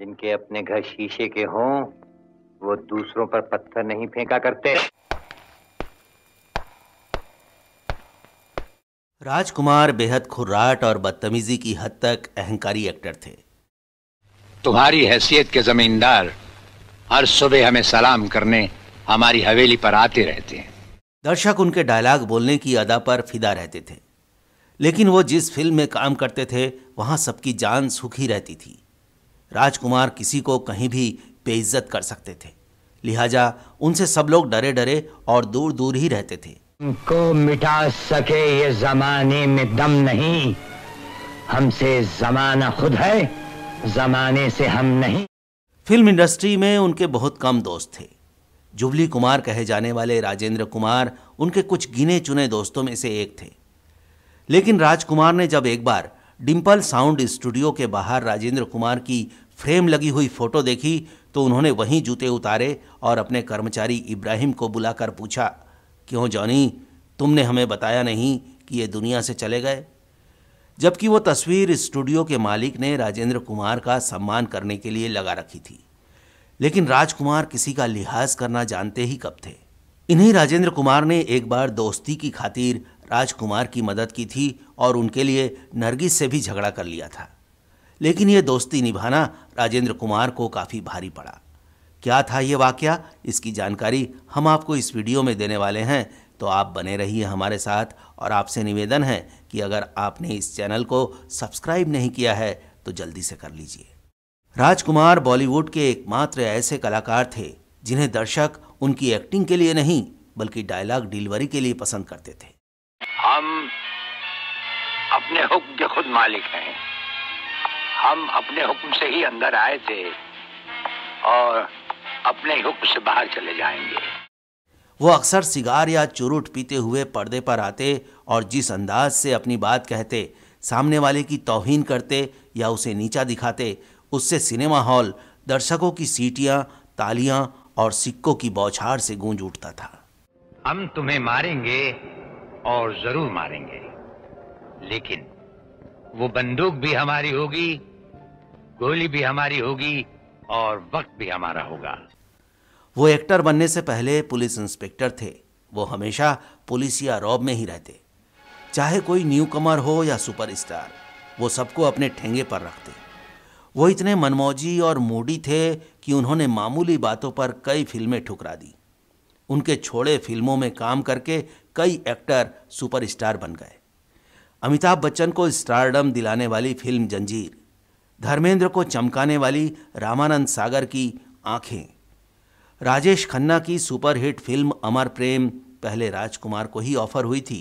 जिनके अपने घर शीशे के हों वो दूसरों पर पत्थर नहीं फेंका करते राजकुमार बेहद खुर्राट और बदतमीजी की हद तक अहंकारी एक्टर थे तुम्हारी हैसियत के जमींदार हर सुबह हमें सलाम करने हमारी हवेली पर आते रहते हैं दर्शक उनके डायलॉग बोलने की अदा पर फिदा रहते थे लेकिन वो जिस फिल्म में काम करते थे वहां सबकी जान सुखी रहती थी राजकुमार किसी को कहीं भी बेइज्जत कर सकते थे लिहाजा उनसे सब लोग डरे डरे और दूर दूर ही रहते थे को मिटा सके ये जमाने में दम नहीं हमसे जमाना खुद है जमाने से हम नहीं फिल्म इंडस्ट्री में उनके बहुत कम दोस्त थे जुबली कुमार कहे जाने वाले राजेंद्र कुमार उनके कुछ गिने चुने दोस्तों में से एक थे लेकिन राजकुमार ने जब एक बार डिम्पल साउंड स्टूडियो के बाहर राजेंद्र कुमार की फ्रेम लगी हुई फ़ोटो देखी तो उन्होंने वहीं जूते उतारे और अपने कर्मचारी इब्राहिम को बुलाकर पूछा क्यों जॉनी तुमने हमें बताया नहीं कि ये दुनिया से चले गए जबकि वो तस्वीर स्टूडियो के मालिक ने राजेंद्र कुमार का सम्मान करने के लिए लगा रखी थी लेकिन राजकुमार किसी का लिहाज करना जानते ही कब थे इन्हीं राजेंद्र कुमार ने एक बार दोस्ती की खातिर राजकुमार की मदद की थी और उनके लिए नरगिस से भी झगड़ा कर लिया था लेकिन ये दोस्ती निभाना राजेंद्र कुमार को काफ़ी भारी पड़ा क्या था ये वाक्य इसकी जानकारी हम आपको इस वीडियो में देने वाले हैं तो आप बने रहिए हमारे साथ और आपसे निवेदन है कि अगर आपने इस चैनल को सब्सक्राइब नहीं किया है तो जल्दी से कर लीजिए राजकुमार बॉलीवुड के एकमात्र ऐसे कलाकार थे जिन्हें दर्शक उनकी एक्टिंग के लिए नहीं बल्कि डायलॉग डिलीवरी के लिए पसंद करते थे हम अपने हुक्म के खुद मालिक हैं हम अपने हुक्म से ही अंदर आए थे और अपने हुक्म से बाहर चले जाएंगे वो अक्सर सिगार या चुरुट पीते हुए पर्दे पर आते और जिस अंदाज से अपनी बात कहते सामने वाले की तोहिन करते या उसे नीचा दिखाते उससे सिनेमा हॉल दर्शकों की सीटियां तालियां और सिक्कों की बौछार से गूंज उठता था हम तुम्हें मारेंगे और जरूर मारेंगे लेकिन वो बंदूक भी हमारी होगी गोली भी हमारी होगी और वक्त भी हमारा होगा वो एक्टर बनने से पहले पुलिस इंस्पेक्टर थे वो हमेशा पुलिस या रॉब में ही रहते चाहे कोई न्यू कमर हो या सुपरस्टार वो सबको अपने ठेंगे पर रखते वो इतने मनमौजी और मूडी थे कि उन्होंने मामूली बातों पर कई फिल्में ठुकरा दी उनके छोड़े फिल्मों में काम करके कई एक्टर सुपरस्टार बन गए अमिताभ बच्चन को स्टारडम दिलाने वाली फिल्म जंजीर धर्मेंद्र को चमकाने वाली रामानंद सागर की आंखें राजेश खन्ना की सुपरहिट फिल्म अमर प्रेम पहले राजकुमार को ही ऑफर हुई थी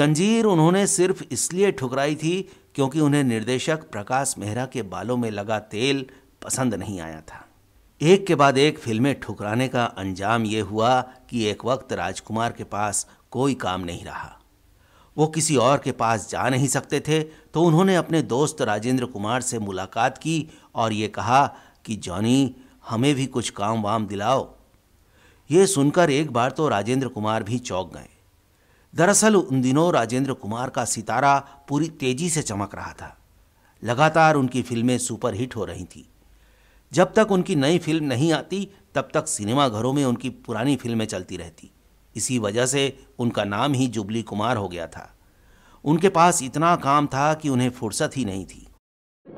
जंजीर उन्होंने सिर्फ इसलिए ठुकराई थी क्योंकि उन्हें निर्देशक प्रकाश मेहरा के बालों में लगा तेल पसंद नहीं आया था एक के बाद एक फिल्में ठुकराने का अंजाम ये हुआ कि एक वक्त राजकुमार के पास कोई काम नहीं रहा वो किसी और के पास जा नहीं सकते थे तो उन्होंने अपने दोस्त राजेंद्र कुमार से मुलाकात की और ये कहा कि जॉनी हमें भी कुछ काम वाम दिलाओ ये सुनकर एक बार तो राजेंद्र कुमार भी चौंक गए दरअसल उन दिनों राजेंद्र कुमार का सितारा पूरी तेजी से चमक रहा था लगातार उनकी फिल्में सुपरहिट हो रही थी जब तक उनकी नई फिल्म नहीं आती तब तक सिनेमाघरों में उनकी पुरानी फिल्में चलती रहती इसी वजह से उनका नाम ही जुबली कुमार हो गया था उनके पास इतना काम था कि उन्हें फुर्सत ही नहीं थी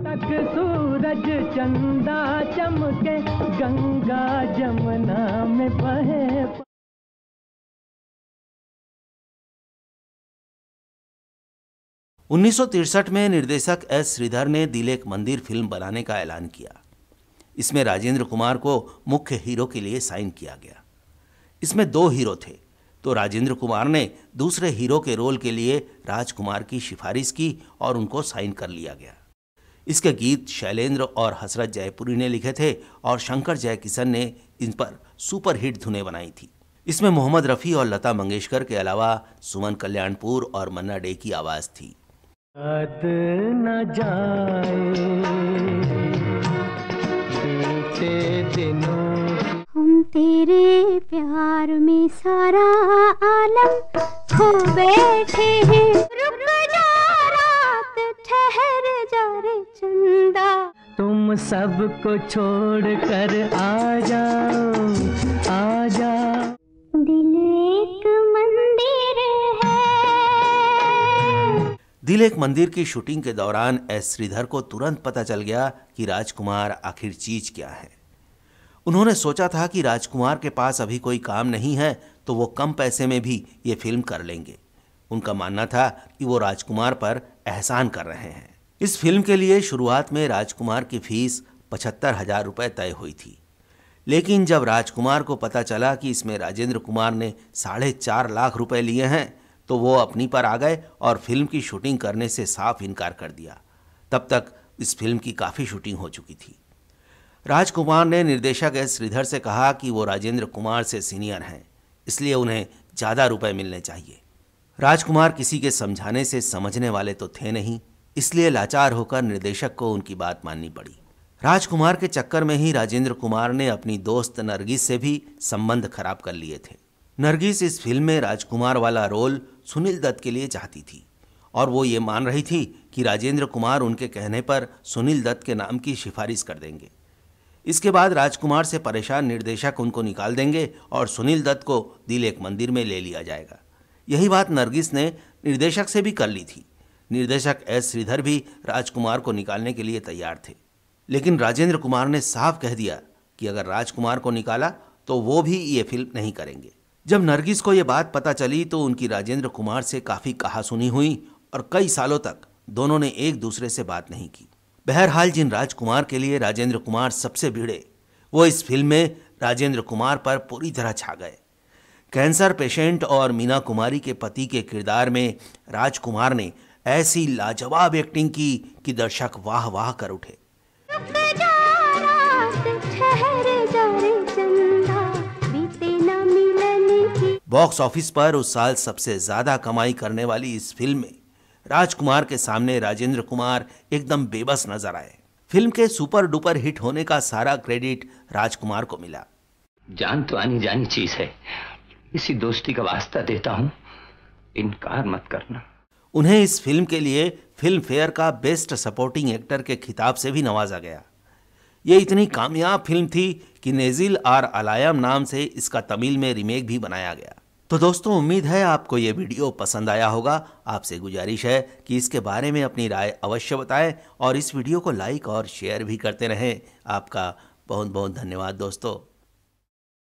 तक सूरज चंदा चमके गंगा जमुना में बहे उन्नीस में निर्देशक एस श्रीधर ने दिलेक मंदिर फिल्म बनाने का ऐलान किया इसमें राजेंद्र कुमार को मुख्य हीरो के लिए साइन किया गया इसमें दो हीरो थे तो राजेंद्र कुमार ने दूसरे हीरो के रोल के लिए राजकुमार की सिफारिश की और उनको साइन कर लिया गया इसके गीत शैलेंद्र और हसरत जयपुरी ने लिखे थे और शंकर जय ने इन पर सुपरहिट धुनें बनाई थी इसमें मोहम्मद रफ़ी और लता मंगेशकर के अलावा सुमन कल्याणपुर और मन्ना डे की आवाज़ थी न जाए दिनों तेरे प्यार में सारा आलम खो बैठे हैं रुक जा रात ठहर जा रे चंदा तुम सब को छोड़ कर आ जाओ आ जाओ दिल एक मंदिर है दिल एक मंदिर की शूटिंग के दौरान एस श्रीधर को तुरंत पता चल गया कि राजकुमार आखिर चीज क्या है उन्होंने सोचा था कि राजकुमार के पास अभी कोई काम नहीं है तो वो कम पैसे में भी ये फिल्म कर लेंगे उनका मानना था कि वो राजकुमार पर एहसान कर रहे हैं इस फिल्म के लिए शुरुआत में राजकुमार की फीस पचहत्तर हजार रुपये तय हुई थी लेकिन जब राजकुमार को पता चला कि इसमें राजेंद्र कुमार ने साढ़े चार लाख रुपए लिए हैं तो वो अपनी पर आ गए और फिल्म की शूटिंग करने से साफ इनकार कर दिया तब तक इस फिल्म की काफ़ी शूटिंग हो चुकी थी राजकुमार ने निर्देशक एस श्रीधर से कहा कि वो राजेंद्र कुमार से सीनियर हैं इसलिए उन्हें ज़्यादा रुपए मिलने चाहिए राजकुमार किसी के समझाने से समझने वाले तो थे नहीं इसलिए लाचार होकर निर्देशक को उनकी बात माननी पड़ी राजकुमार के चक्कर में ही राजेंद्र कुमार ने अपनी दोस्त नरगिस से भी संबंध खराब कर लिए थे नरगिस इस फिल्म में राजकुमार वाला रोल सुनील दत्त के लिए चाहती थी और वो ये मान रही थी कि राजेंद्र कुमार उनके कहने पर सुनील दत्त के नाम की सिफारिश कर देंगे इसके बाद राजकुमार से परेशान निर्देशक उनको निकाल देंगे और सुनील दत्त को दिल एक मंदिर में ले लिया जाएगा यही बात नरगिस ने निर्देशक से भी कर ली थी निर्देशक एस श्रीधर भी राजकुमार को निकालने के लिए तैयार थे लेकिन राजेंद्र कुमार ने साफ कह दिया कि अगर राजकुमार को निकाला तो वो भी ये फिल्म नहीं करेंगे जब नरगिस को ये बात पता चली तो उनकी राजेंद्र कुमार से काफ़ी कहासुनी हुई और कई सालों तक दोनों ने एक दूसरे से बात नहीं की बहरहाल जिन राजकुमार के लिए राजेंद्र कुमार सबसे भिड़े वो इस फिल्म में राजेंद्र कुमार पर पूरी तरह छा गए कैंसर पेशेंट और मीना कुमारी के पति के किरदार में राजकुमार ने ऐसी लाजवाब एक्टिंग की कि दर्शक वाह वाह कर उठे बॉक्स ऑफिस पर उस साल सबसे ज्यादा कमाई करने वाली इस फिल्म में राजकुमार के सामने राजेंद्र कुमार एकदम बेबस नजर आए फिल्म के सुपर डुपर हिट होने का सारा क्रेडिट राजकुमार को मिला जान तो आनी जानी चीज है इसी दोस्ती का वास्ता देता हूँ इनकार मत करना उन्हें इस फिल्म के लिए फिल्म फेयर का बेस्ट सपोर्टिंग एक्टर के खिताब से भी नवाजा गया ये इतनी कामयाब फिल्म थी कि नेजिल आर अलायम नाम से इसका तमिल में रीमेक भी बनाया गया तो दोस्तों उम्मीद है आपको ये वीडियो पसंद आया होगा आपसे गुजारिश है कि इसके बारे में अपनी राय अवश्य बताएं और इस वीडियो को लाइक और शेयर भी करते रहें आपका बहुत बहुत धन्यवाद दोस्तों